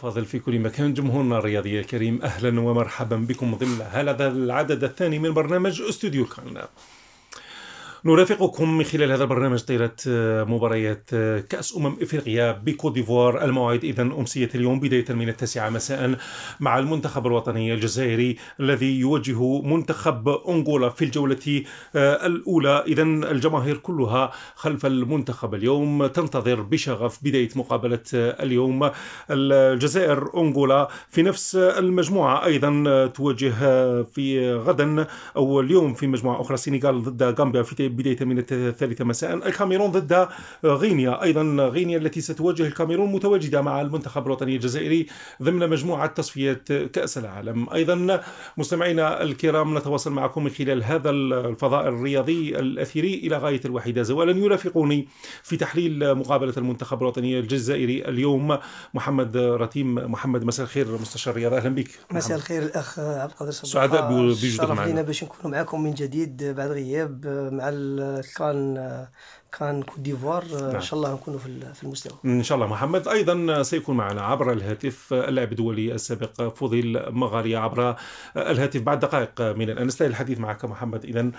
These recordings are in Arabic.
فاضل في كل مكان جمهورنا الرياضي الكريم أهلا ومرحبا بكم ضمن هذا العدد الثاني من برنامج استوديو كان نرافقكم من خلال هذا البرنامج طيلة آه، مباريات آه، كأس أمم إفريقيا بكوت ديفوار الموعد إذا أمسية اليوم بداية من التاسعة مساء مع المنتخب الوطني الجزائري الذي يواجه منتخب أنغولا في الجولة آه، الأولى إذا الجماهير كلها خلف المنتخب اليوم تنتظر بشغف بداية مقابلة اليوم الجزائر أنغولا في نفس المجموعة أيضا تواجه في غدا أو اليوم في مجموعة أخرى سينغال ضد غامبيا في بداية من الثالثة مساء الكاميرون ضد غينيا أيضا غينيا التي ستواجه الكاميرون متواجدة مع المنتخب الوطني الجزائري ضمن مجموعة تصفية كأس العالم أيضا مستمعينا الكرام نتواصل معكم من خلال هذا الفضاء الرياضي الأثيري إلى غاية الوحيدة زوالا يرافقني في تحليل مقابلة المنتخب الوطني الجزائري اليوم محمد رتيم محمد مساء الخير مستشار الرياضة أهلا بك مساء الخير الأخ عبد القادر سعداء بوجودك معنا باش نكونوا معكم من جديد بعد غياب مع كان كان كوت ديفوار آه، نعم. ان شاء الله نكونوا في المستوى ان شاء الله محمد ايضا سيكون معنا عبر الهاتف اللاعب الدولي السابق فضيل مغاري عبر الهاتف بعد دقائق من الان نستاهل الحديث معك محمد اذا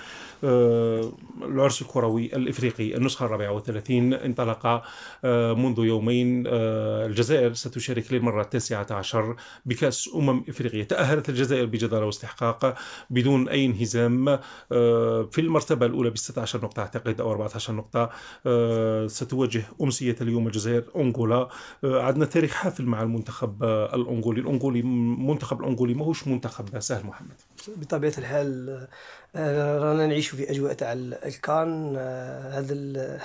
آه، العرس الكروي الافريقي النسخه الرابعه والثلاثين انطلق آه، منذ يومين الجزائر ستشارك للمره التاسعه عشر بكاس امم افريقيا تاهلت الجزائر بجداره واستحقاق بدون اي انهزام في المرتبه الاولى ب 16 نقطه اعتقد او 14 نقطه آه، ستواجه أمسية اليوم الجزائر أنغولا آه، عندنا تاريخ حافل مع المنتخب آه، الأنغولي الأنغولي المنتخب الأنغولي ماهوش منتخب سهل محمد بطبيعة الحال رانا نعيش في اجواء تاع الكان هذا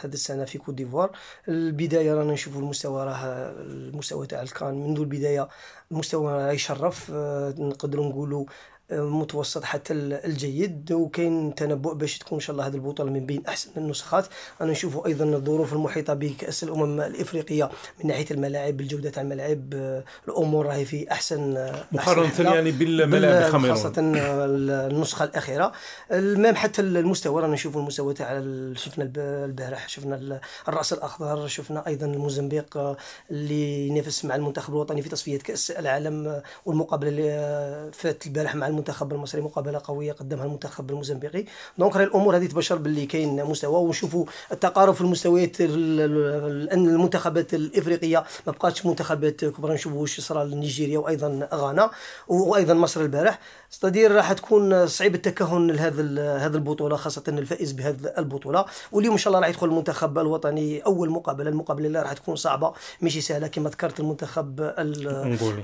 هذا السنه في كوت ديفوار البدايه رانا نشوفوا المستوى راه المستوى تاع الكان منذ البدايه مستوى يشرف نقدروا نقولوا متوسط حتى الجيد وكاين تنبؤ باش تكون ان شاء الله هذه البطوله من بين احسن النسخات انا نشوف ايضا الظروف المحيطه بكاس الامم الافريقيه من ناحيه الملاعب الجوده تاع الملاعب آه، الامور راهي في احسن مقارنه يعني بالملاعب الخميره خاصه آه، النسخه الاخيره المهم حتى المستوى رانا نشوفوا المستوى تاع شفنا البارح شفنا الراس الاخضر شفنا ايضا الموزمبيق آه، اللي ينافس مع المنتخب الوطني في تصفيه كاس العالم والمقابله اللي فات البارح مع المنتخب المصري مقابله قويه قدمها المنتخب الموزمبيقي دونك راه الامور هذه تبشر باللي كاين مستوى ونشوفوا التقارب في المستويات لان المنتخبات الافريقيه ما بقاتش منتخبات كبرى نشوفوا واش صرا لنيجيريا وايضا غانا وايضا مصر البارح استدير راح تكون صعيب التكهن لهذا هذا البطوله خاصه الفائز بهذه البطوله واليوم ان شاء الله راح يدخل المنتخب الوطني اول مقابله المقابله اللي راح تكون صعبه ماشي سهله كما ذكرت المنتخب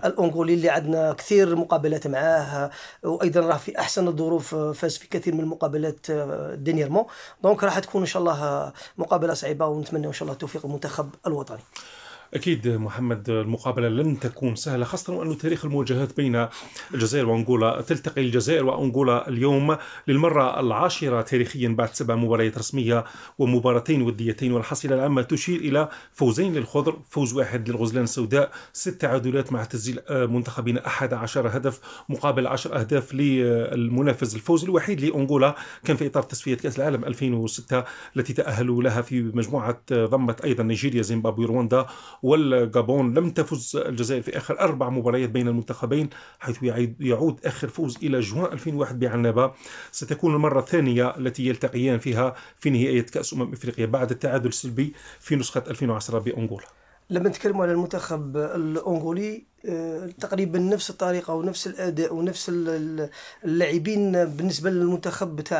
الانغولي اللي عندنا كثير مقابلات معاه وايضا راه في احسن الظروف آه، فاز في كثير من المقابلات آه، دينيرمون دونك راح تكون ان شاء الله آه، مقابله صعيبه ونتمنى ان شاء الله التوفيق للمنتخب الوطني اكيد محمد المقابله لن تكون سهله خاصه وان تاريخ المواجهات بين الجزائر وانغولا تلتقي الجزائر وانغولا اليوم للمره العاشره تاريخيا بعد سبع مباريات رسميه ومباراتين وديتين والحصيله العامه تشير الى فوزين للخضر فوز واحد للغزلان السوداء ست تعادلات مع تسجيل آه، منتخبين 11 هدف مقابل 10 اهداف للمنافس الفوز الوحيد لانغولا كان في اطار تصفيه كاس العالم 2006 التي تاهلوا لها في مجموعه آه، ضمت ايضا نيجيريا زيمبابوي رواندا والجابون لم تفز الجزائر في آخر أربع مباريات بين المنتخبين حيث يعود آخر فوز إلى جوان 2001 بعنابة ستكون المرة الثانية التي يلتقيان فيها في نهائيات كأس أمم إفريقيا بعد التعادل السلبي في نسخة 2010 بأنغولا لما نتكلم على المنتخب الأنغولي آه، تقريبا نفس الطريقه ونفس الاداء ونفس اللاعبين بالنسبه للمنتخب تاع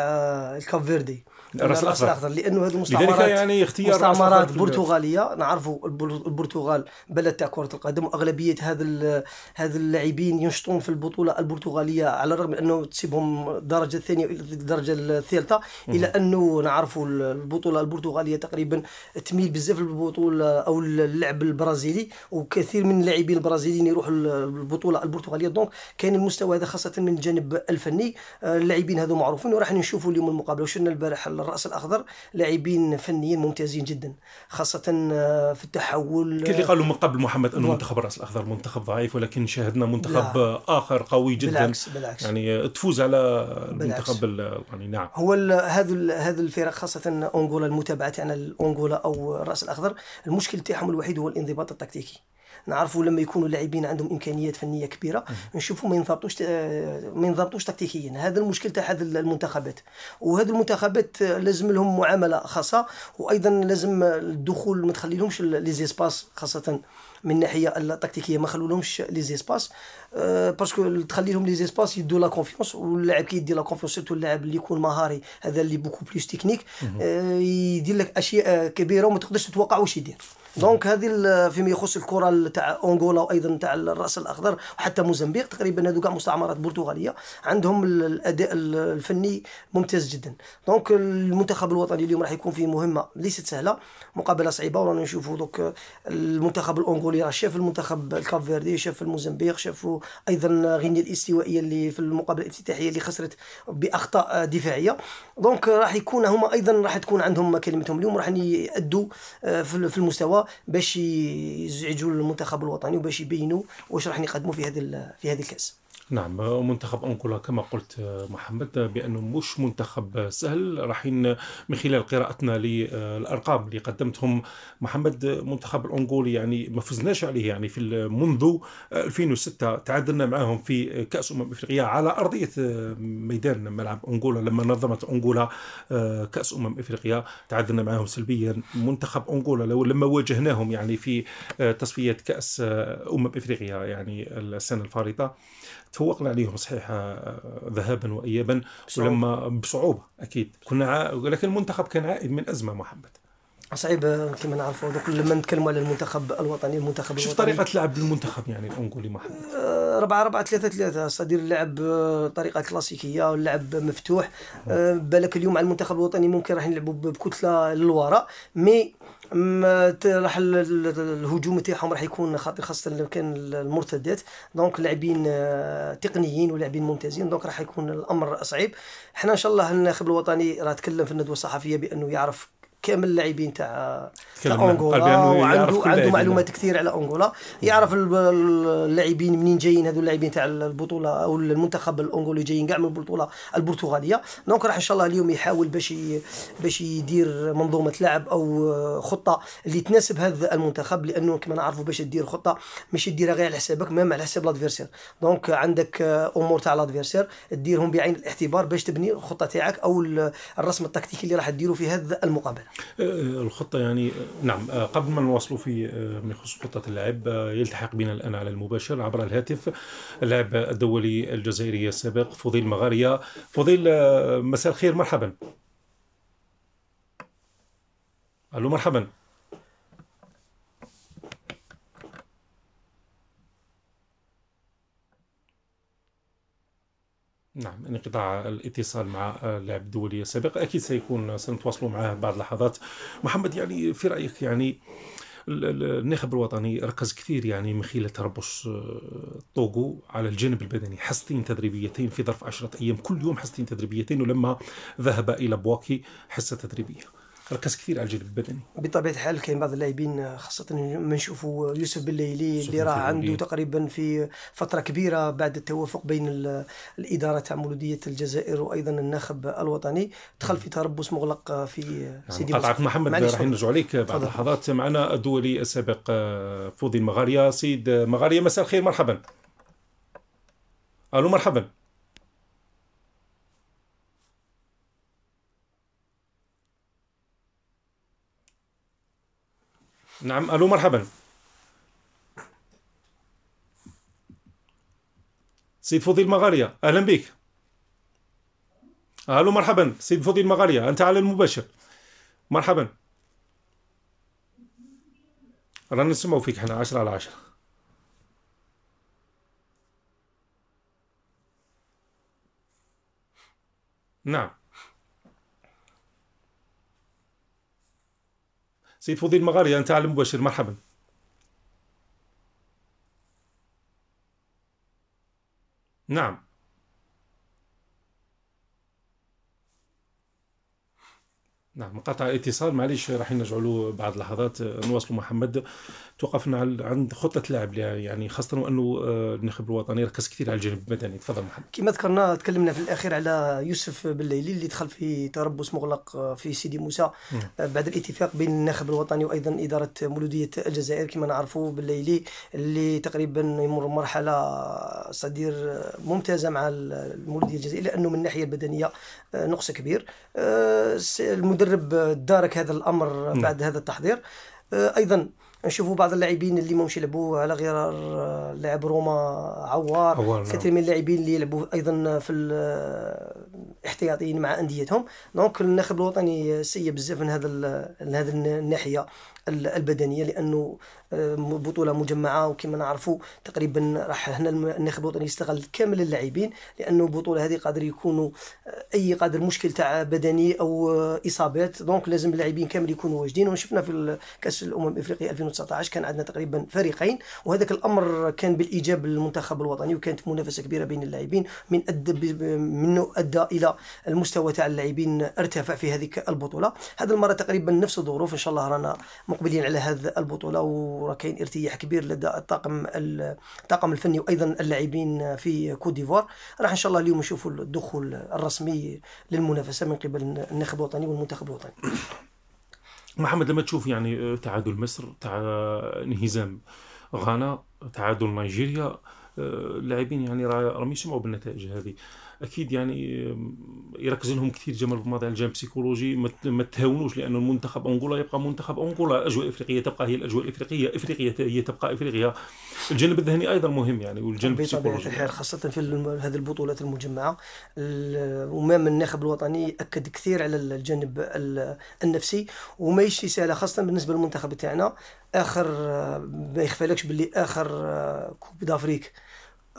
الكاب فيردي الراس الاخضر الأخضر لانه هذه المستعمرات لذلك يعني اختيار مستعمرات برتغاليه نعرفوا البرتغال بلد تاع كره القدم واغلبيه هذا هذا اللاعبين ينشطون في البطوله البرتغاليه على الرغم من انه تسيبهم الدرجه الثانيه الدرجه الثالثه الى انه نعرفوا البطوله البرتغاليه تقريبا تميل بزاف للبطوله او اللعب البرازيلي وكثير من اللاعبين البرازيليين يروحوا البطوله البرتغاليه دونك كاين المستوى هذا خاصه من الجانب الفني آه، اللاعبين هذو معروفين وراح نشوفوا اليوم المقابله وشلنا البارح الراس الاخضر لاعبين فنيين ممتازين جدا خاصه آه، في التحول كان اللي قالوا من قبل محمد انه منتخب الراس الاخضر منتخب ضعيف ولكن شاهدنا منتخب لا. اخر قوي جدا بالعكس بالعكس يعني تفوز على المنتخب يعني نعم هو هذا هذا الفرق خاصه انغولا المتابعه تاعنا انغولا الانغولا او الراس الاخضر المشكل تاعهم الوحيد هو الانضباط التكتيكي نعرفوا لما يكونوا لاعبين عندهم امكانيات فنيه كبيره نشوفوا ما ينضبطوش ما ينضبطوش تكتيكيا هذا المشكل تاع هذه المنتخبات وهذه المنتخبات لازم لهم معامله خاصه وايضا لازم الدخول ما تخليلهمش لي زيسباس خاصه من الناحيه التكتيكيه ما خلولهمش لي زيسباس أه باسكو تخلي لهم لي زيسباس يدوا لا كونفيونس واللاعب كي يدي لا كونفيونس سيرتو اللاعب اللي يكون مهاري هذا اللي بوكو بلوس تكنيك أه يدير لك اشياء كبيره وما تقدرش تتوقع واش يدير دونك هذه فيما يخص الكره تاع انغولا وايضا تاع الراس الاخضر وحتى موزمبيق تقريبا هذو كاع مستعمرات برتغاليه عندهم الاداء الفني ممتاز جدا دونك المنتخب الوطني اليوم راح يكون فيه مهمه ليست سهله مقابله صعيبه ورانا نشوفوا دوك المنتخب الانغولي راه شاف المنتخب الكافيردي شاف الموزمبيق شافوا ايضا غينيا الاستوائيه اللي في المقابله الافتتاحيه اللي خسرت باخطاء دفاعيه دونك راح يكون هما ايضا راح تكون عندهم كلمتهم اليوم راح يادوا آه، في المستوى باش يزعجوا المنتخب الوطني وباش يبينوا واش راح يقدموا في هذا في هذه الكاس نعم منتخب انكولا كما قلت محمد بأنه مش منتخب سهل راحين من خلال قراءتنا للأرقام اللي قدمتهم محمد منتخب الأنغولي يعني ما فزناش عليه يعني في منذ 2006 تعادلنا معاهم في كأس أمم إفريقيا على أرضية ميدان ملعب أنغولا لما نظمت أنغولا آه، كأس أمم إفريقيا تعادلنا معاهم سلبيا منتخب أنغولا لو لما واجهناهم يعني في آه، تصفيات كأس آه، أمم إفريقيا يعني السنة الفارطة تفوقنا عليهم صحيح آه، ذهابا وايابا ولما بصعوبه اكيد كنا ولكن المنتخب كان عائد من ازمه محمد صعيب كما نعرفوا دوك لما نتكلموا على المنتخب الوطني المنتخب شوف طريقه لعب المنتخب يعني الانغولي ما 4 4 3 3 صدير اللعب آه، طريقه كلاسيكيه واللعب مفتوح آه. آه، بالك اليوم على المنتخب الوطني ممكن راح نلعبوا بكتله للوراء مي ما راح الهجوم تاعهم راح يكون خاطر خاصه لو كان المرتدات دونك لاعبين تقنيين ولاعبين ممتازين دونك راح يكون الامر صعيب حنا ان شاء الله الناخب الوطني راه تكلم في الندوه الصحفيه بانه يعرف كامل اللاعبين تاع انغولا وعنده عنده معلومات كثيره على انغولا يعرف اللاعبين منين جايين هذو اللاعبين تاع البطوله او المنتخب الانغولي جايين كاع من البطوله البرتغاليه دونك راح ان شاء الله اليوم يحاول باش باش يدير منظومه لعب او خطه اللي تناسب هذا المنتخب لانه كما نعرفوا باش دير خطه ماشي ديرها غير على حسابك ما على حساب لادفيرسير دونك عندك امور تاع لادفيرسير ديرهم بعين الاعتبار باش تبني الخطه تاعك او الرسم التكتيكي اللي راح تديرو في هذا المقابله آه، الخطة يعني آه، نعم آه، قبل ما نواصلوا في ما يخص خطة اللعب يلتحق بنا الآن على المباشر عبر الهاتف اللاعب الدولي الجزائري السابق فضيل مغارية فضيل مساء الخير مرحبا ألو مرحبا نعم انقطاع الاتصال مع اللاعب الدولي السابق اكيد سيكون سنتواصلوا معه بعض اللحظات محمد يعني في رايك يعني الناخب الوطني ركز كثير يعني من خلال تربص آه، طوغو على الجانب البدني حصتين تدريبيتين في ظرف عشرة أيام كل يوم حصتين تدريبيتين ولما ذهب إلى بواكي حصة تدريبية ركز كثير على الجانب البدني بطبيعه الحال كاين بعض اللاعبين خاصه ما نشوفوا يوسف بن ليلي اللي راه عنده تقريبا في فتره كبيره بعد التوافق بين الاداره تاع مولوديه الجزائر وايضا الناخب الوطني دخل في تربص مغلق في يعني سيدي يعني قطعك محمد راح نرجع عليك بعد لحظات معنا الدولي السابق آه، فوضي المغاريه سيد مغاريه مساء الخير مرحبا الو مرحبا نعم الو مرحبا سيد فضيل مغاريا اهلا بك الو مرحبا سيد فضيل مغاريا انت على المباشر مرحبا رانا نسمعو فيك حنا عشرة على عشرة نعم سيد فضيل مغاري أنت على المباشر مرحبا نعم نعم قطع اتصال معليش راح نرجعوا بعد لحظات نواصلوا محمد توقفنا عند خطه اللاعب يعني خاصه وانه آه، النخب الوطني ركز كثير على الجانب المدني تفضل محمد كما ذكرنا تكلمنا في الاخير على يوسف بالليلي اللي دخل في تربص مغلق آه، في سيدي موسى آه، بعد الاتفاق بين النخب الوطني وايضا اداره مولوديه الجزائر كما نعرفوا بالليلي اللي تقريبا يمر مرحله صدير ممتازه مع المولوديه الجزائريه لانه من الناحيه البدنيه نقص كبير المدرب دارك هذا الامر نعم. بعد هذا التحضير ايضا نشوفوا بعض اللاعبين اللي ماهمش يلعبوا على غير آه، لاعب روما عوار, نعم. كثير من اللاعبين اللي يلعبوا ايضا في الاحتياطيين آه، مع انديتهم دونك الناخب الوطني آه، سيء بزاف من هذا من هذه الناحيه البدنيه لانه آه، بطوله مجمعه وكما نعرفوا تقريبا راح هنا الناخب الوطني يستغل كامل اللاعبين لانه البطوله هذه قادر يكونوا آه، اي قادر مشكل تاع بدني او آه، اصابات دونك لازم اللاعبين كامل يكونوا واجدين وشفنا في كاس الامم الافريقيه 2019 كان عندنا تقريبا فريقين وهذاك الامر كان بالايجاب للمنتخب الوطني وكانت منافسه كبيره بين اللاعبين من ادى منه ادى الى المستوى تاع اللاعبين ارتفع في هذه البطوله هذه المره تقريبا نفس الظروف ان شاء الله رانا مقبلين على هذه البطوله وكاين ارتياح كبير لدى الطاقم الطاقم الفني وايضا اللاعبين في كوت ديفوار راح ان شاء الله اليوم نشوفوا الدخول الرسمي للمنافسه من قبل الناخب الوطني والمنتخب الوطني محمد لما تشوف يعني آه، تعادل مصر تع... انهزام غانا تعادل نيجيريا آه، اللاعبين يعني راهم يسمعوا بالنتائج هذه اكيد يعني يركز لهم كثير جمال بمضي على الجانب السيكولوجي ما تهاونوش لانه المنتخب انغولا يبقى منتخب انغولا الاجواء الافريقيه تبقى هي الاجواء الافريقيه افريقيا هي تبقى افريقيا الجانب الذهني ايضا مهم يعني والجانب السيكولوجي الحال خاصه في هذه البطولات المجمعه وما الناخب الوطني اكد كثير على الجانب النفسي وما يشي سهله خاصه بالنسبه للمنتخب تاعنا اخر آه، ما يخفالكش باللي اخر آه، كوب دافريك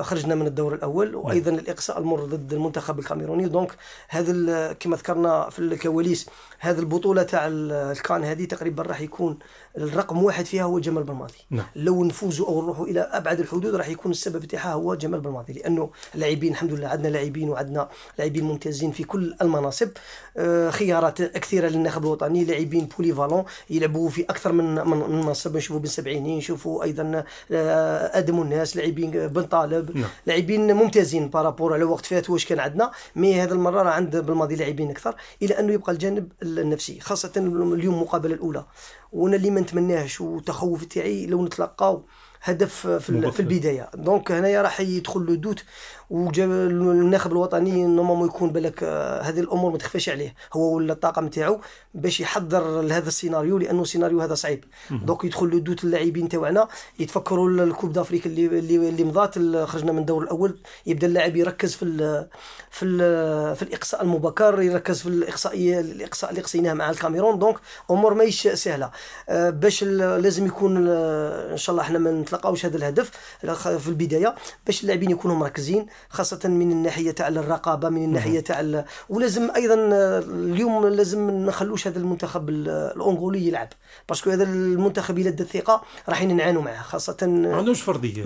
خرجنا من الدور الاول نعم. وايضا الاقصاء المر ضد المنتخب الكاميروني دونك هذا كما ذكرنا في الكواليس هذه البطوله تاع الكان هذه تقريبا راح يكون الرقم واحد فيها هو جمال بلماضي نعم. لو نفوزوا او نروحوا الى ابعد الحدود راح يكون السبب تاعها هو جمال بلماضي لانه لاعبين الحمد لله عندنا لاعبين وعندنا لاعبين ممتازين في كل المناصب آه، خيارات كثيره للناخب الوطني لاعبين بوليفالون يلعبوا في اكثر من من منصب نشوفوا بن سبعيني نشوفوا ايضا آه، ادم الناس لاعبين بن طالب نعم. لاعبين ممتازين بارابور على وقت فات واش كان عندنا مي هذا المره راه عند بالماضي لاعبين اكثر الى انه يبقى الجانب النفسي خاصه اليوم المقابله الاولى وانا اللي ما نتمناهش والتخوف تاعي لو نتلقاو هدف في, في البدايه دونك هنايا راح يدخل لو دوت والناخب الناخب الوطني نورمالمون يكون بالك آه، هذه الامور ما تخفاش عليه هو ولا الطاقم تاعو باش يحضر لهذا السيناريو لانه السيناريو هذا صعيب دونك يدخل لو دوت اللاعبين تاعنا يتفكروا الكوب دافريك اللي اللي مضات خرجنا من الدور الاول يبدا اللاعب يركز في الـ في الـ في الاقصاء المبكر يركز في الاقصائيه الاقصاء اللي قصيناه مع الكاميرون دونك امور ماهيش سهله آه، باش لازم يكون آه، ان شاء الله احنا ما نتلقاوش هذا الهدف في البدايه باش اللاعبين يكونوا مركزين خاصه من الناحيه تاع الرقابه من الناحيه تاع ولازم ايضا اليوم لازم ما نخلوش هذا المنتخب الانغولي يلعب باسكو هذا المنتخب الا الثقه راح نعانوا معاه خاصه ما عندهمش فرديه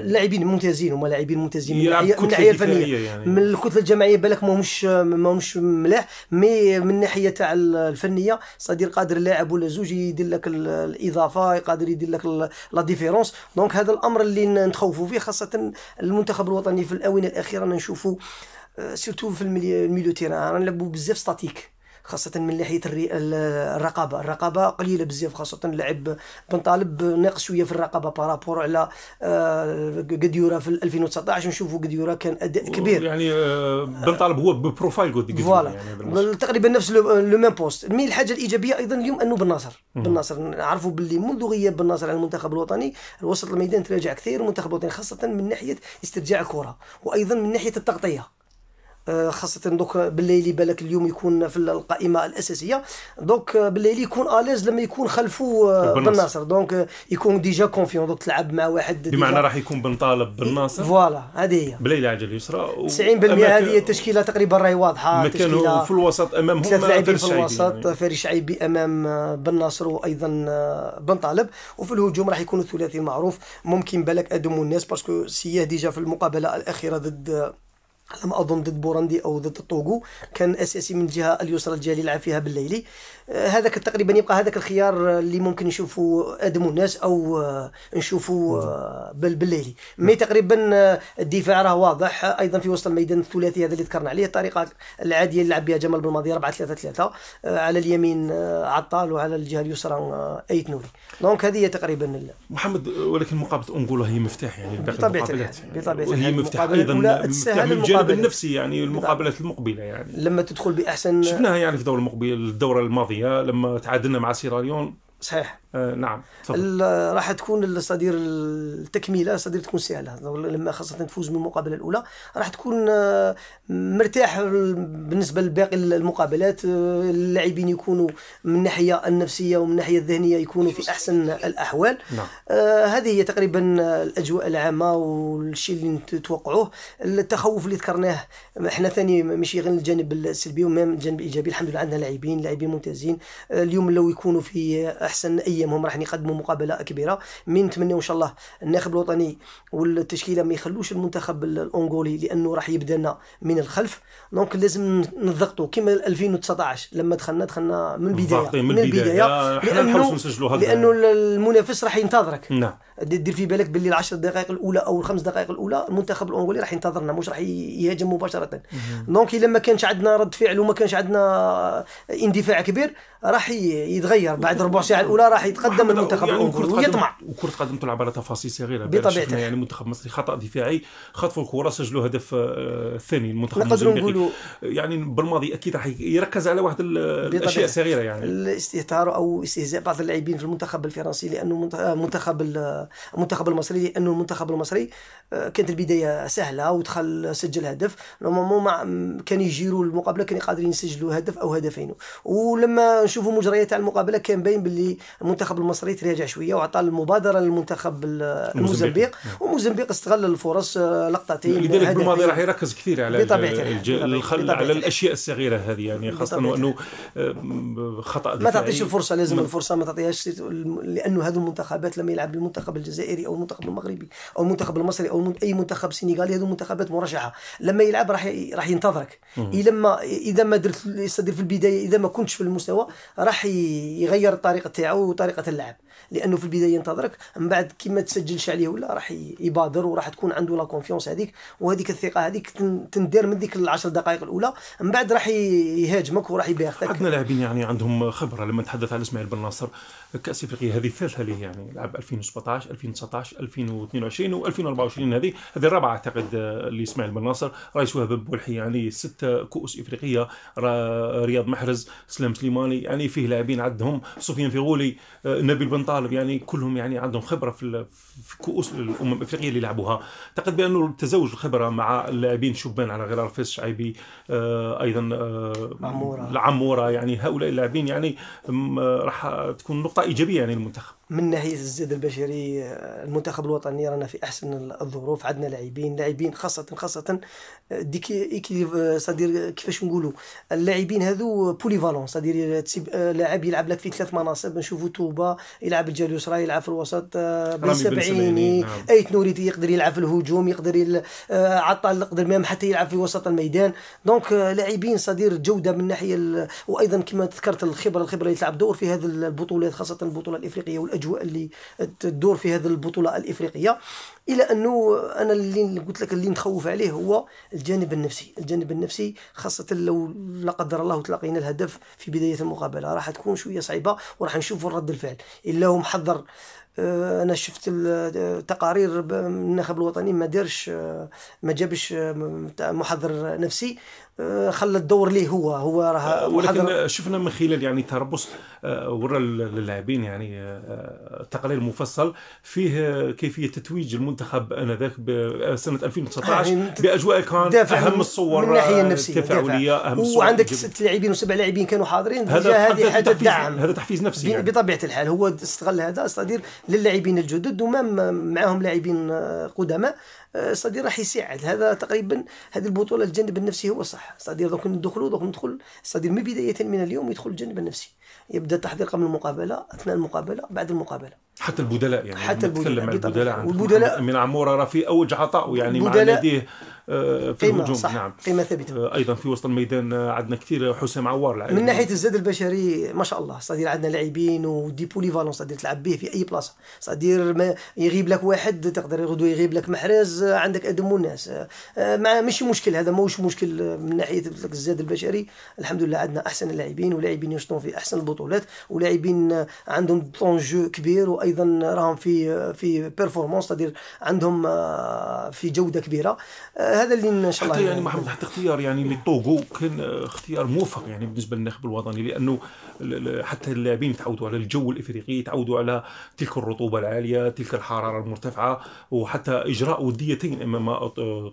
لاعبين ممتازين هما لاعبين ممتازين من الناحيه الفنيه يعني. من الكتله الجماعيه بالك ما همش ملاح مي من الناحيه تاع الفنيه صدير قادر لاعب ولا زوج يدير لك الاضافه قادر يدير لك لا ديفيرونس دونك هذا الامر اللي نتخوفوا فيه خاصه المنتخب الوطني في الآونة الأخيرة رانا نشوفوا آه، سيرتو في الميلو تيران رانا نلعبوا بزاف ستاتيك خاصه من ناحيه الرقابه الرقابه قليله بزاف خاصه اللاعب بن طالب ناقص شويه في الرقابه بارابور على قديورا آه، في 2019 نشوفوا قديورا كان اداء كبير يعني آه، بن طالب هو بروفايل فوالا يعني تقريبا نفس لو ميم بوست مي الحاجه الايجابيه ايضا اليوم انه بن ناصر بن ناصر نعرفوا باللي منذ غياب بن ناصر على المنتخب الوطني الوسط الميدان تراجع كثير المنتخب الوطني خاصه من ناحيه استرجاع الكره وايضا من ناحيه التغطيه آه، خاصه دوك بالليلي بالك اليوم يكون في القائمه الاساسيه دوك آه، بالليلي يكون اليز لما يكون خلفو آه، بالناصر دونك يكون ديجا كونفيون دوك تلعب مع واحد بمعنى راح يكون بن طالب بالناصر فوالا هذه هي بالليلي عجل اليسرى 90% هذه التشكيله تقريبا راهي واضحه مكانه في الوسط امامهم ثلاث لاعبين في الوسط فاري يعني. شعيبي امام بن ناصر وايضا بن طالب وفي الهجوم راح يكون الثلاثي معروف ممكن بالك ادم الناس باسكو سياه ديجا في المقابله الاخيره ضد على ما اظن ضد بورندي او ضد الطوغو كان اساسي من الجهه اليسرى الجهه اللي يلعب فيها بالليلي هذاك تقريبا يبقى هذاك الخيار اللي ممكن نشوفوا ادموا الناس او آه، نشوفوا آه، بالليلي مي نعم. تقريبا آه، الدفاع راه واضح ايضا في وسط الميدان الثلاثي هذا اللي ذكرنا عليه الطريقه العاديه اللي لعب بها جمال بالماضي 4 3 3 على اليمين عطال وعلى الجهه اليسرى ايت نوري دونك هذه هي تقريبا محمد ولكن مقابله انغولا هي مفتاح يعني بطبيعه الحال بطبيعه الحال هي مفتاح ايضا مفتاح من الجانب النفسي يعني نعم. المقابلات المقبله يعني لما تدخل باحسن شفناها يعني في الدور المقبله الدوره الماضيه الماضيه لما تعادلنا مع سيراليون صحيح آه، نعم نعم راح تكون الصدير التكمله صدير تكون سهله لما خاصه تفوز من المقابله الاولى راح تكون آه، مرتاح بالنسبه لباقي المقابلات آه، اللاعبين يكونوا من الناحيه النفسيه ومن الناحيه الذهنيه يكونوا في احسن الاحوال نعم. آه هذه هي تقريبا الاجواء العامه والشيء اللي نتوقعوه التخوف اللي ذكرناه احنا ثاني ماشي غير الجانب السلبي ومام الجانب الايجابي الحمد لله عندنا لاعبين لاعبين ممتازين اليوم لو يكونوا في احسن ايام ايامهم راح يقدموا مقابله كبيره من نتمنى ان شاء الله الناخب الوطني والتشكيله ما يخلوش المنتخب الانغولي لانه راح يبدا لنا من الخلف دونك لازم نضغطوا كما 2019 لما دخلنا دخلنا من البدايه من البدايه لانه, لأنه المنافس راح ينتظرك نعم دير في بالك باللي العشر دقائق الاولى او الخمس دقائق الاولى المنتخب الانغولي راح ينتظرنا مش راح يهاجم مباشره دونك الا ما كانش عندنا رد فعل وما كانش عندنا اندفاع كبير راح يتغير بعد ربع ساعه الاولى راح يتقدم المنتخب يعني الانغولي ويطمع وكره قدم تلعب على تفاصيل صغيره بطبيعه يعني المنتخب المصري خطا دفاعي خطفوا الكره سجلوا هدف آه، ثاني المنتخب نقدر نقولوا يعني بالماضي اكيد راح يركز على واحد الاشياء صغيره يعني الاستهتار او استهزاء بعض اللاعبين في المنتخب الفرنسي لانه آه، منتخب المنتخب المصري لانه المنتخب المصري آه، كانت البدايه سهله ودخل سجل هدف نورمالمون كان يجيروا المقابله كانوا قادرين يسجلوا هدف او هدفين ولما نشوفوا مجريات تاع المقابله كان باين باللي المنتخب المصري تراجع شويه وعطى المبادره للمنتخب الموزمبيق وموزمبيق نعم. استغل الفرص آه، لقطتين لذلك بالماضي راح يركز كثير على بطبيعه الخل على الاشياء الصغيره هذه يعني خاصه انه آه، خطا ما تعطيش الفرصه لازم نعم. الفرصه ما تعطيهاش لانه هذه المنتخبات لما يلعب المنتخب المنتخب الجزائري او المنتخب المغربي او المنتخب المصري او اي منتخب سنغالي هذو منتخبات مرشحه لما يلعب راح راح ينتظرك اذا ما اذا ما درت يستدير في البدايه اذا ما كنتش في المستوى راح يغير الطريقه تاعو وطريقه اللعب لانه في البدايه ينتظرك من بعد كي ما تسجلش عليه ولا راح يبادر وراح تكون عنده لا كونفيونس هذيك وهذيك الثقه هذيك تندير من ديك العشر دقائق الاولى من بعد راح يهاجمك وراح يباغتك عندنا لاعبين يعني عندهم خبره لما نتحدث على اسماعيل بن ناصر كاس افريقيا هذه الثالثه ليه يعني لعب 2017 2019 2022 و2024 هذه هذه الرابعه اعتقد لاسماعيل بن ناصر رئيس وهب بولحي يعني ست كؤوس افريقيه رياض محرز سلام سليماني يعني فيه لاعبين عندهم سفيان فيغولي نبيل بن طالب يعني كلهم يعني عندهم خبره في في كؤوس الامم الافريقيه اللي لعبوها اعتقد بانه تزاوج الخبره مع اللاعبين شبان على غرار فيس شعيبي آه ايضا آه العموره يعني هؤلاء اللاعبين يعني راح تكون نقطه ايجابيه يعني للمنتخب من ناحيه الزاد البشري آه، المنتخب الوطني رانا في احسن الظروف عندنا لاعبين لاعبين خاصه خاصه آه، ديك آه، صدير كيفاش نقولوا اللاعبين هذو بوليفالون صدير لاعب يلعب لك في ثلاث مناصب نشوفوا توبا يلعب الجهه اليسرى يلعب في الوسط بن سبعيني نعم. اي تنوريتي يقدر يلعب في الهجوم يقدر يل... عطال يقدر ميم حتى يلعب في وسط الميدان دونك لاعبين صدير الجوده من ناحيه ال... وايضا كما ذكرت الخبره الخبره اللي تلعب دور في هذه البطولات خاصه البطوله الافريقيه الاجواء اللي تدور في هذه البطوله الافريقيه الى انه انا اللي قلت لك اللي نخوف عليه هو الجانب النفسي الجانب النفسي خاصه لو لا قدر الله تلاقينا الهدف في بدايه المقابله راح تكون شويه صعيبه وراح نشوفوا رد الفعل الا هو محضر آه، انا شفت التقارير آه، الناخب الوطني ما دارش آه، ما جابش محضر نفسي خلى الدور ليه هو هو راه ولكن شفنا من خلال يعني تربص ورا للاعبين يعني آه، تقرير مفصل فيه كيفيه تتويج المنتخب انذاك سنه 2019 آه، باجواء كان آه، اهم الصور من الناحيه النفسيه التفاعليه اهم الصور وعندك ست لاعبين وسبع لاعبين كانوا حاضرين هذا هذه حاجه دعم هذا تحفيز نفسي يعني. بطبيعه الحال هو استغل هذا استدير للاعبين الجدد وما معاهم لاعبين قدماء استدير راح يساعد هذا تقريبا هذه البطوله الجانب النفسي هو صح استدير دوك ندخلوا دوك ندخل استدير من بدايه من اليوم يدخل الجانب النفسي يبدا التحضير قبل المقابله اثناء المقابله بعد المقابله حتى البدلاء يعني حتى البدلاء نتكلم البدلاء من عموره راه في اوج عطائه يعني مع لديه آه، في قيمة الهجوم صح. نعم قيمه ثابته آه، ايضا في وسط الميدان آه، عندنا كثير حسام عوار العائلة. من ناحيه الزاد البشري ما شاء الله صدير عندنا لاعبين ودي فالونس صدير تلعب به في اي بلاصه صدير ما يغيب لك واحد تقدر يغيب لك محرز عندك ادم الناس ما مش مشكل هذا موش مشكل من ناحيه الزاد البشري الحمد لله عندنا احسن اللاعبين ولاعبين يشطون في احسن البطولات ولاعبين عندهم طون جو كبير وايضا راهم في في بيرفورمانس صدير عندهم في جوده كبيره هذا اللي ان شاء الله حتى يعني, يعني محمد حتى اختيار يعني للطوغو كان آه، اختيار موفق يعني بالنسبه للناخب الوطني لانه حتى اللاعبين تعودوا على الجو الافريقي تعودوا على تلك الرطوبه العاليه تلك الحراره المرتفعه وحتى اجراء وديتين امام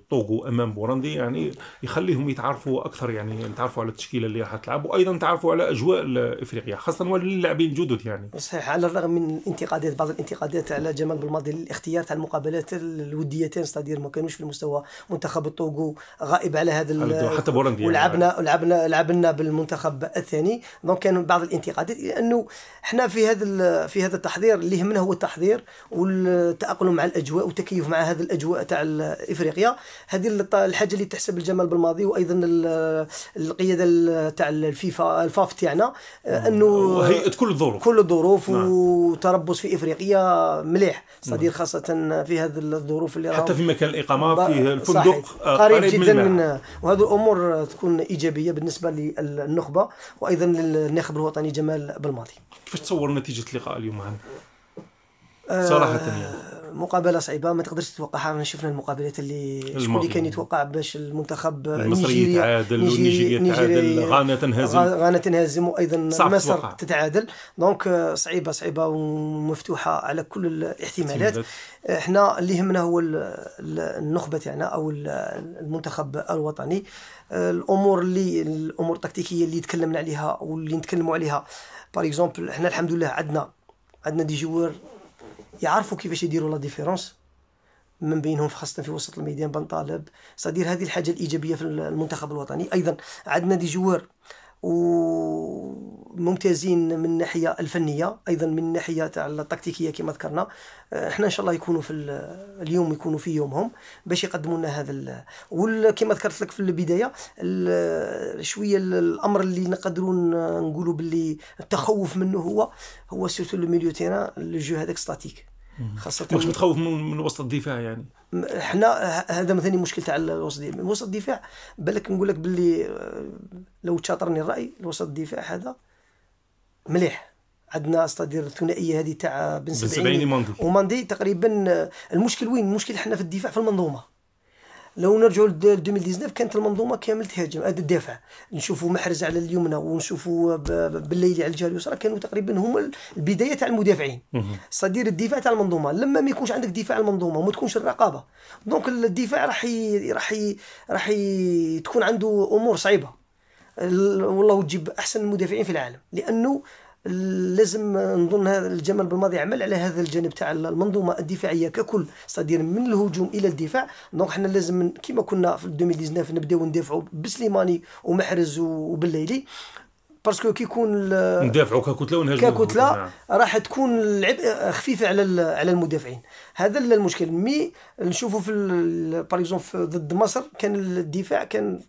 طوغو امام بوراندي يعني يخليهم يتعرفوا اكثر يعني يتعرفوا على التشكيله اللي راح تلعب وايضا تعرفوا على اجواء افريقيا خاصه واللاعبين الجدد يعني صحيح على الرغم من الانتقادات بعض الانتقادات على جمال بالماضي الاختيار تاع المقابلات الوديتين ستادير ما كانوش في المستوى منتخب منتخب الطوغو غائب على هذا حتى بولندي يعني. ولعبنا لعبنا لعبنا بالمنتخب الثاني دونك كان بعض الانتقادات لانه حنا في هذا في هذا التحضير اللي يهمنا هو التحضير والتاقلم مع الاجواء والتكيف مع هذه الاجواء تاع افريقيا هذه الحاجه اللي تحسب الجمال بالماضي وايضا القياده تاع الفيفا الفاف تاعنا نعم. انه هيئه كل الظروف كل الظروف نعم. وتربص في افريقيا مليح نعم. صدير خاصه في هذه الظروف اللي حتى في مكان الاقامه في الفندق آه، قريب جدا من وهذه الامور تكون ايجابيه بالنسبه للنخبه وايضا للناخب الوطني جمال بالماضي كيفاش تصور نتيجه اللقاء اليوم عندك آه، صراحه يعني مقابله صعيبه ما تقدرش تتوقعها شفنا المقابلات اللي شكون اللي كان يتوقع باش المنتخب المصري يعني يتعادل والنيجيري يتعادل غانا تنهزم غانا تنهزم وايضا مصر تتعادل دونك صعيبه صعيبه ومفتوحه على كل الاحتمالات احنا اللي يهمنا هو النخبه تاعنا او المنتخب الوطني الامور اللي الامور التكتيكيه اللي تكلمنا عليها واللي نتكلموا عليها باغ اكزومبل احنا الحمد لله عندنا عندنا دي جوار يعرفوا كيفاش يديروا لا ديفيرونس من بينهم خاصة في وسط الميدان بن طالب صدير هذه الحاجة الإيجابية في المنتخب الوطني أيضا عندنا دي جوار وممتازين من الناحيه الفنيه ايضا من الناحيه تاع التكتيكيه كما ذكرنا آه، احنا ان شاء الله يكونوا في اليوم يكونوا في يومهم باش يقدموا لنا هذا وكما ذكرت لك في البدايه شويه الامر اللي نقدروا نقولوا باللي التخوف منه هو هو سيرتو لو ميليو تيران الجو هذاك ستاتيك خاصه واش متخوف من وسط الدفاع يعني حنا هذا مثلا مشكل تاع الوسط الدفاع وسط الدفاع بالك نقول لك باللي آه، لو تشاطرني الراي الوسط الدفاع هذا مليح عندنا استادير الثنائيه هذه تاع بن سبعيني وماندي تقريبا آه، المشكل وين المشكل حنا في الدفاع في المنظومه لو نرجعوا ل 2019 كانت المنظومه كامل تهاجم الدافع نشوفوا محرز على اليمنى ونشوفوا بالليلي على الجهه اليسرى كانوا تقريبا هما البدايه تاع المدافعين صدير الدفاع تاع المنظومه لما ما يكونش عندك دفاع المنظومه وما تكونش الرقابه دونك الدفاع راح راح راح تكون عنده امور صعيبه والله تجيب احسن المدافعين في العالم لانه لازم نظن هذا الجمال بالماضي عمل على هذا الجانب تاع المنظومه الدفاعيه ككل صدير من الهجوم الى الدفاع دونك حنا لازم كما كنا في 2019 نبداو ندافعوا بسليماني ومحرز وبالليلي باسكو كي يكون ندافعوا ككتله ونهاجموا ككتله نعم. راح تكون العبء خفيفه على على المدافعين هذا المشكل مي نشوفوا في باغ ضد مصر كان الدفاع كان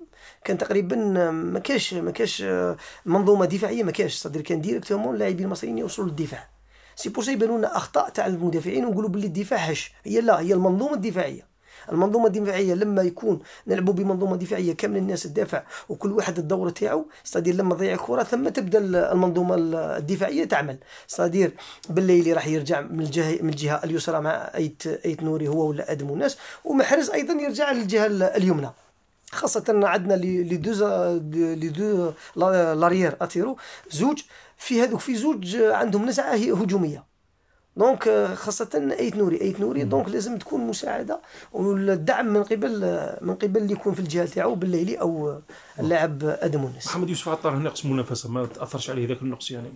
كان تقريبا ما كاش ما كاش آه، منظومه دفاعيه ما كاش صدر كان ديريكتومون اللاعبين المصريين يوصلوا للدفاع سي بور يبانوا لنا اخطاء تاع المدافعين ونقولوا باللي الدفاع هش هي لا هي المنظومه الدفاعيه المنظومه الدفاعيه لما يكون نلعبوا بمنظومه دفاعيه كامل الناس تدافع وكل واحد الدور تاعو استادير لما تضيع الكره ثم تبدا المنظومه الدفاعيه تعمل استادير بالليلي راح يرجع من الجهه من الجهه اليسرى مع ايت ايت نوري هو ولا ادم وناس ومحرز ايضا يرجع للجهه اليمنى خاصة عندنا لي دو لي دو لاريير اتيرو زوج في هذوك في زوج عندهم نزعة هجومية دونك آه، خاصة ايت نوري ايت نوري دونك لازم تكون مساعدة والدعم من قبل من قبل اللي يكون في الجهة تاعو بالليلي او آه، اللاعب ادم محمد يوسف عطار هنا قسم المنافسة ما تاثرش عليه ذاك النقص يعني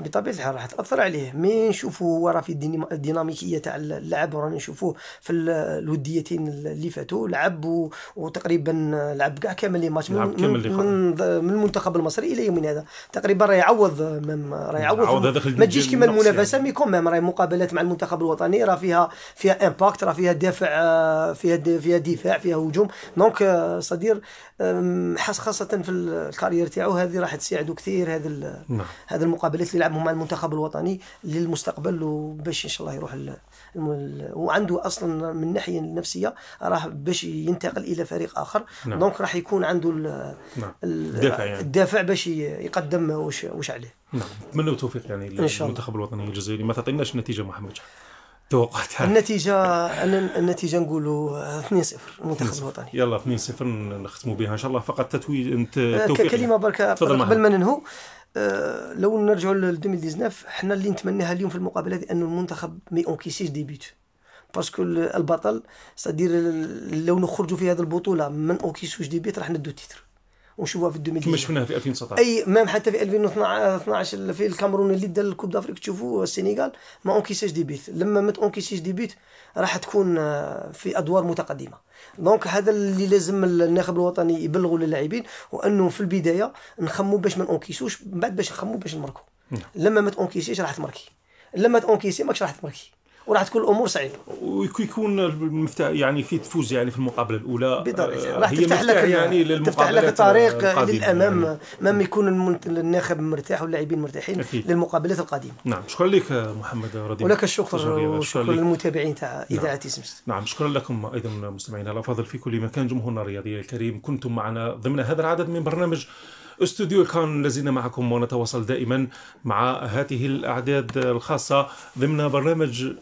بطبيعه الحال راح تاثر عليه مي نشوفوا هو راه في الديناميكيه تاع اللعب ورانا نشوفوه في الوديتين اللي فاتوا لعب وتقريبا لعب كاع كامل لي ماتش من, من, من, المنتخب المصري الى يومنا هذا تقريبا راه يعوض راه يعوض ما تجيش كيما المنافسه يعني. مي ميم راه مقابلات مع المنتخب الوطني راه فيها فيها امباكت راه فيها دافع آه، فيها فيها دفاع فيها هجوم دونك آه، صدير خاصه في الكارير تاعو هذه راح تساعده كثير هذه نعم. هذه المقابلات اللي يلعبوا مع المنتخب الوطني للمستقبل وباش ان شاء الله يروح المل... وعنده اصلا من الناحيه النفسيه راه باش ينتقل الى فريق اخر نعم. دونك راح يكون عنده ال... نعم. الدافع, يعني. الدافع باش يقدم واش وش عليه نعم نتمنى التوفيق يعني للمنتخب الوطني الجزائري ما تعطيناش النتيجه محمد توقعتها النتيجة أنا النتيجة نقولوا 2-0 المنتخب الوطني يلا 2-0 نختموا بها إن شاء الله فقط تتويج انت كلمة بركه قبل ما ننهو آه، لو نرجعوا ل 2019 حنا اللي نتمناها اليوم في المقابله هذه انه المنتخب مي اونكيسيش دي بيوت باسكو البطل سادير لو نخرجوا في هذه البطوله ما اونكيسوش دي بيوت راح ندو التيتر ونشوفوها في 2019 كما شفناها في 2019 اي مام حتى في 2012 في الكاميرون اللي دار الكوب دافريك تشوفوا السنغال ما اونكيسيش دي بيت لما ما اونكيسيش دي بيت راح تكون آه، في ادوار متقدمه دونك هذا اللي لازم الناخب الوطني يبلغوا للاعبين وانه في البدايه نخموا باش ما نونكيسوش من بعد باش نخموا باش نمركو نعم. لما ما تونكيسيش راح تمركي لما تاونكيسي ماكش راح تمركي وراح تكون الامور صعيبه ويكون المفتاح يعني في تفوز يعني في المقابله الاولى بالضبط آه، راح تفتح لك يعني تفتح لك طريق يعني. للامام يعني. يكون الناخب مرتاح واللاعبين مرتاحين أكيد. للمقابلات القادمه نعم شكرا لك محمد رضي ولك الشكر وشكرا للمتابعين تاع نعم. اذاعه سمس نعم شكرا لكم ايضا مستمعينا الافاضل في كل مكان جمهورنا الرياضي الكريم كنتم معنا ضمن هذا العدد من برنامج استوديو كان لازلنا معكم ونتواصل دائما مع هذه الاعداد الخاصه ضمن برنامج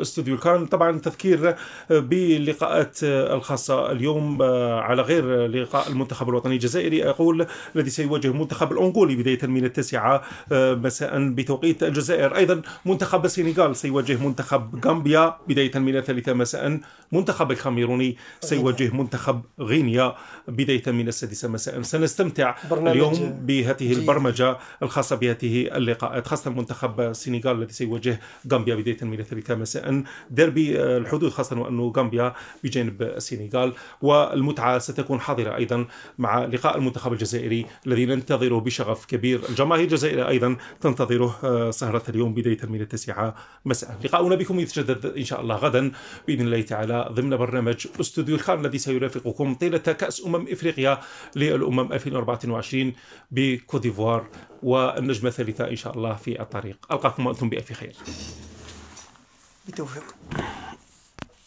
استوديو الكرم طبعا تذكير باللقاءات الخاصة اليوم آه، على غير لقاء المنتخب الوطني الجزائري أقول الذي سيواجه المنتخب الأنغولي بداية من التاسعة آه، مساء بتوقيت الجزائر أيضا منتخب السنغال سيواجه منتخب غامبيا بداية من الثالثة مساء منتخب الكاميروني سيواجه منتخب غينيا بداية من السادسة مساء سنستمتع اليوم بهذه البرمجة الخاصة بهذه اللقاءات خاصة منتخب السنغال الذي سيواجه غامبيا بداية من الثالثة مساء ان ديربي آه، الحدود خاصه وانه غامبيا بجانب السنغال والمتعه ستكون حاضره ايضا مع لقاء المنتخب الجزائري الذي ننتظره بشغف كبير الجماهير الجزائريه ايضا تنتظره آه، سهره اليوم بدايه من التاسعه مساء لقاؤنا بكم يتجدد ان شاء الله غدا باذن الله تعالى ضمن برنامج استوديو الخان الذي سيرافقكم طيله كاس امم افريقيا للامم 2024 بكوت ديفوار والنجمه الثالثه ان شاء الله في الطريق القاكم وانتم بالف خير Meteu o vento.